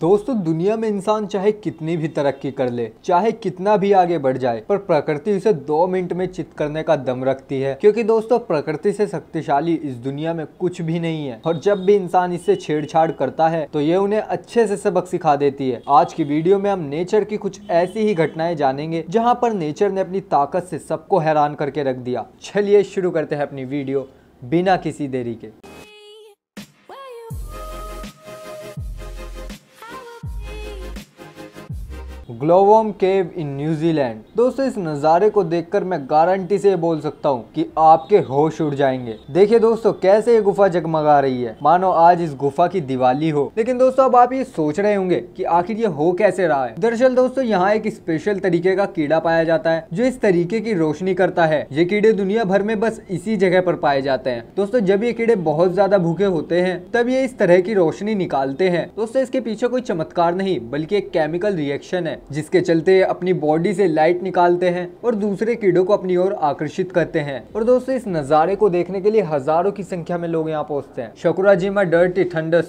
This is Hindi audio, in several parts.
दोस्तों दुनिया में इंसान चाहे कितनी भी तरक्की कर ले चाहे कितना भी आगे बढ़ जाए पर प्रकृति उसे दो मिनट में चित करने का दम रखती है क्योंकि दोस्तों प्रकृति से शक्तिशाली इस दुनिया में कुछ भी नहीं है और जब भी इंसान इससे छेड़छाड़ करता है तो ये उन्हें अच्छे से सबक सिखा देती है आज की वीडियो में हम नेचर की कुछ ऐसी ही घटनाएं जानेंगे जहाँ पर नेचर ने अपनी ताकत से सबको हैरान करके रख दिया चलिए शुरू करते हैं अपनी वीडियो बिना किसी देरी के ग्लोवम केव इन न्यूजीलैंड दोस्तों इस नज़ारे को देखकर मैं गारंटी से बोल सकता हूँ कि आपके होश उड़ जाएंगे देखिए दोस्तों कैसे ये गुफा जगमगा रही है मानो आज इस गुफा की दिवाली हो लेकिन दोस्तों अब आप ये सोच रहे होंगे कि आखिर ये हो कैसे रहा है दरअसल दोस्तों यहाँ एक स्पेशल तरीके का कीड़ा पाया जाता है जो इस तरीके की रोशनी करता है ये कीड़े दुनिया भर में बस इसी जगह पर पाए जाते हैं दोस्तों जब ये कीड़े बहुत ज्यादा भूखे होते हैं तब ये इस तरह की रोशनी निकालते हैं दोस्तों इसके पीछे कोई चमत्कार नहीं बल्कि एक केमिकल रिएक्शन है हैं जिसके चलते अपनी बॉडी से लाइट निकालते हैं और दूसरे कीड़ो को अपनी ओर आकर्षित करते हैं और दोस्तों इस नज़ारे को देखने के लिए हजारों की संख्या में लोग यहाँ पहुँचते हैं शकुराजीमा डर्टी थंडर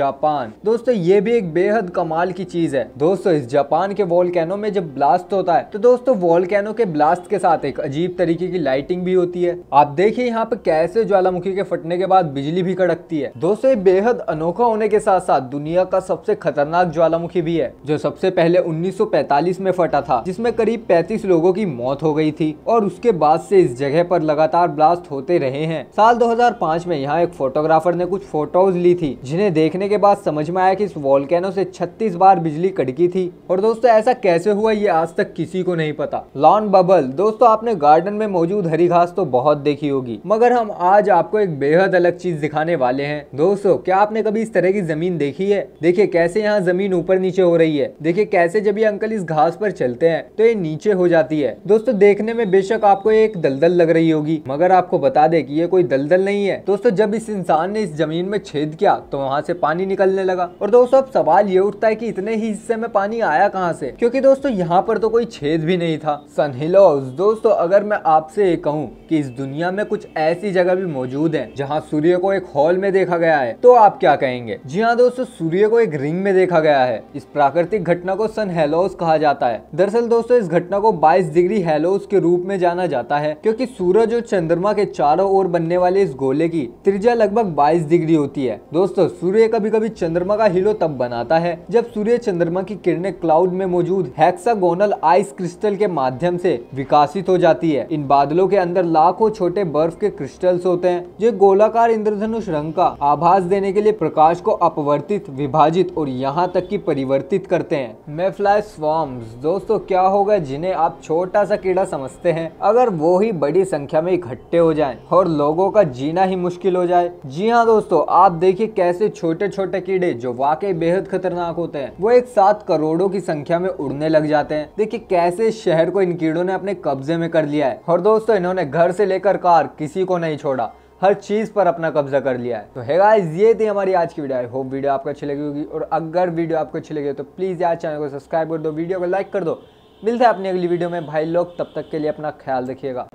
जापान दोस्तों ये भी एक बेहद कमाल की चीज है दोस्तों इस जापान के वॉल में जब ब्लास्ट होता है तो दोस्तों वॉल के ब्लास्ट के साथ एक अजीब तरीके की लाइटिंग भी होती है आप देखिए यहाँ पर कैसे ज्वालामुखी के फटने के बाद बिजली भी कड़कती है दोस्तों बेहद अनोखा होने के साथ साथ दुनिया का सबसे खतरनाक ज्वालामुखी भी है जो सबसे पहले उन्नीस 1945 में फटा था जिसमें करीब 35 लोगों की मौत हो गई थी और उसके बाद से इस जगह पर लगातार ब्लास्ट होते रहे हैं साल 2005 में यहाँ एक फोटोग्राफर ने कुछ फोटोज ली थी जिन्हें देखने के बाद समझ में आया कि इस वॉलकैनो से 36 बार बिजली कड़की थी और दोस्तों ऐसा कैसे हुआ ये आज तक किसी को नहीं पता लॉन बबल दोस्तों आपने गार्डन में मौजूद हरी घास तो बहुत देखी होगी मगर हम आज आपको एक बेहद अलग चीज दिखाने वाले है दोस्तों क्या आपने कभी इस तरह की जमीन देखी है देखिये कैसे यहाँ जमीन ऊपर नीचे हो रही है देखिए कैसे जब भी अंकल इस घास पर चलते हैं तो ये नीचे हो जाती है दोस्तों देखने में बेशक आपको एक दलदल लग रही होगी मगर आपको बता दे कि ये कोई दलदल नहीं है दोस्तों जब इस इंसान ने इस जमीन में छेद किया तो वहाँ से पानी निकलने लगा और दोस्तों अब सवाल ये उठता है की इतने ही हिस्से में पानी आया कहाँ से क्यूँकी दोस्तों यहाँ पर तो कोई छेद भी नहीं था सनहिलो दोस्तों अगर मैं आपसे ये कहूँ की इस दुनिया में कुछ ऐसी जगह भी मौजूद है जहाँ सूर्य को एक हॉल में देखा गया है तो आप क्या कहेंगे जी हाँ दोस्तों सूर्य को एक रिंग में देखा गया है इस प्राकृतिक घटना को सनहे हेलोस कहा जाता है दरअसल दोस्तों इस घटना को 22 डिग्री हेलोस के रूप में जाना जाता है क्योंकि सूरज और चंद्रमा के चारों ओर बनने वाले इस गोले की त्रिज्या लगभग 22 डिग्री होती है दोस्तों सूर्य कभी कभी चंद्रमा का हिलो तब बनाता है जब सूर्य चंद्रमा की किरणें क्लाउड में मौजूद हेक्सागोनल आइस क्रिस्टल के माध्यम से विकसित हो जाती है इन बादलों के अंदर लाखों छोटे बर्फ के क्रिस्टल्स होते हैं जो गोलाकार इंद्रधनुष रंग का आभास देने के लिए प्रकाश को अपवर्तित विभाजित और यहाँ तक की परिवर्तित करते हैं मैं है स्वाम्स दोस्तों क्या होगा जिन्हें आप छोटा सा कीड़ा समझते हैं अगर वो ही बड़ी संख्या में इकट्ठे हो जाएं और लोगों का जीना ही मुश्किल हो जाए जी हाँ दोस्तों आप देखिए कैसे छोटे छोटे कीड़े जो वाकई बेहद खतरनाक होते हैं वो एक साथ करोड़ों की संख्या में उड़ने लग जाते हैं देखिए कैसे शहर को इन कीड़ों ने अपने कब्जे में कर लिया है और दोस्तों इन्होंने घर से लेकर कार किसी को नहीं छोड़ा हर चीज़ पर अपना कब्जा कर लिया है तो है गाइस ये थी हमारी आज की वीडियो आई होप वीडियो आपको अच्छी लगी होगी और अगर वीडियो आपको अच्छी लगी तो प्लीज़ यार चैनल को सब्सक्राइब कर दो वीडियो को लाइक कर दो मिलता है अपनी अगली वीडियो में भाई लोग तब तक के लिए अपना ख्याल रखिएगा